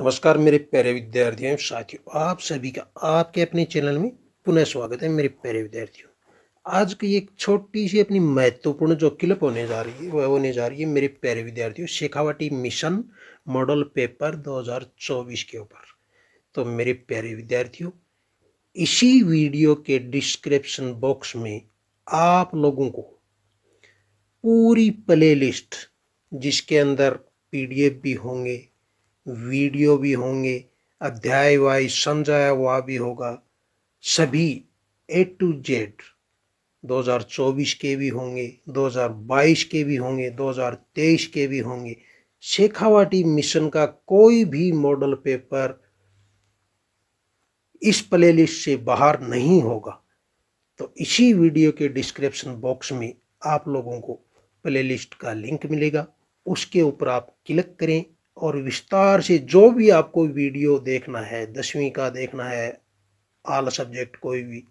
नमस्कार मेरे प्यारे विद्यार्थियों साथियों आप सभी का आपके अपने चैनल में पुनः स्वागत है मेरे प्यारे विद्यार्थियों आज की एक छोटी सी अपनी महत्वपूर्ण जो क्लिप होने जा रही है वह होने जा रही है मेरे प्यारे विद्यार्थियों शेखावटी मिशन मॉडल पेपर 2024 के ऊपर तो मेरे प्यारे विद्यार्थियों इसी वीडियो के डिस्क्रिप्शन बॉक्स में आप लोगों को पूरी प्ले जिसके अंदर पी भी होंगे वीडियो भी होंगे अध्याय वाइज समझाया हुआ भी होगा सभी ए टू जेड 2024 के भी होंगे 2022 के भी होंगे 2023 के भी होंगे शेखावाटी मिशन का कोई भी मॉडल पेपर इस प्लेलिस्ट से बाहर नहीं होगा तो इसी वीडियो के डिस्क्रिप्शन बॉक्स में आप लोगों को प्लेलिस्ट का लिंक मिलेगा उसके ऊपर आप क्लिक करें और विस्तार से जो भी आपको वीडियो देखना है दसवीं का देखना है आला सब्जेक्ट कोई भी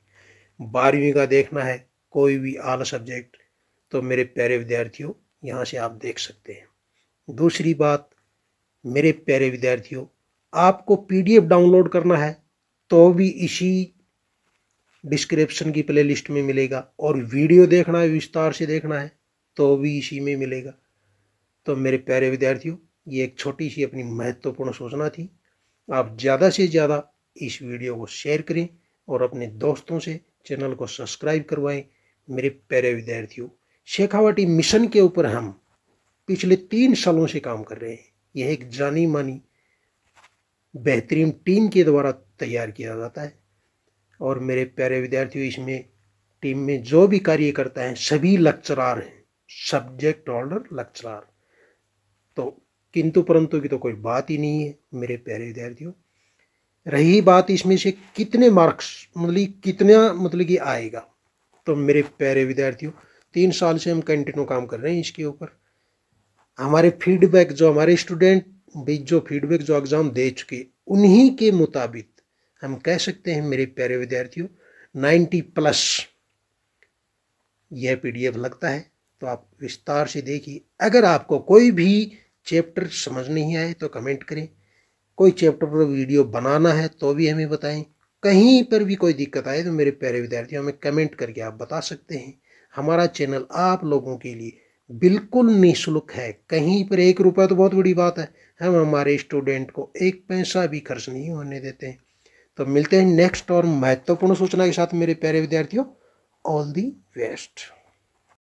बारहवीं का देखना है कोई भी आला सब्जेक्ट तो मेरे प्यारे विद्यार्थियों यहाँ से आप देख सकते हैं दूसरी बात मेरे प्यारे विद्यार्थियों आपको पीडीएफ डाउनलोड करना है तो भी इसी डिस्क्रिप्शन की प्लेलिस्ट में मिलेगा और वीडियो देखना है विस्तार से देखना है तो भी इसी में मिलेगा तो मेरे प्यारे विद्यार्थियों ये एक छोटी सी अपनी महत्वपूर्ण सूचना थी आप ज़्यादा से ज़्यादा इस वीडियो को शेयर करें और अपने दोस्तों से चैनल को सब्सक्राइब करवाएं मेरे प्यारे विद्यार्थियों शेखावाटी मिशन के ऊपर हम पिछले तीन सालों से काम कर रहे हैं यह एक जानी मानी बेहतरीन टीम के द्वारा तैयार किया जाता है और मेरे प्यारे विद्यार्थियों इसमें टीम में जो भी कार्य करता है सभी लेक्चरार हैं सब्जेक्ट ऑर्डर लेक्चरार तो किंतु परंतु की तो कोई बात ही नहीं है मेरे प्यारे विद्यार्थियों रही बात इसमें से कितने मार्क्स मतलब कितना मतलब कि आएगा तो मेरे प्यारे विद्यार्थियों तीन साल से हम कंटिन्यू काम कर रहे हैं इसके ऊपर हमारे फीडबैक जो हमारे स्टूडेंट भी जो फीडबैक जो एग्ज़ाम दे चुके उन्हीं के मुताबिक हम कह सकते हैं मेरे प्यारे विद्यार्थियों नाइन्टी प्लस यह पीडीएफ लगता है तो आप विस्तार से देखिए अगर आपको कोई भी चैप्टर समझ नहीं आए तो कमेंट करें कोई चैप्टर पर वीडियो बनाना है तो भी हमें बताएं कहीं पर भी कोई दिक्कत आए तो मेरे प्यारे विद्यार्थियों हमें कमेंट करके आप बता सकते हैं हमारा चैनल आप लोगों के लिए बिल्कुल निःशुल्क है कहीं पर एक रुपया तो बहुत बड़ी बात है हम हमारे स्टूडेंट को एक पैसा भी खर्च नहीं होने देते हैं तो मिलते हैं नेक्स्ट और महत्वपूर्ण सूचना के साथ मेरे प्यारे विद्यार्थियों ऑल दी बेस्ट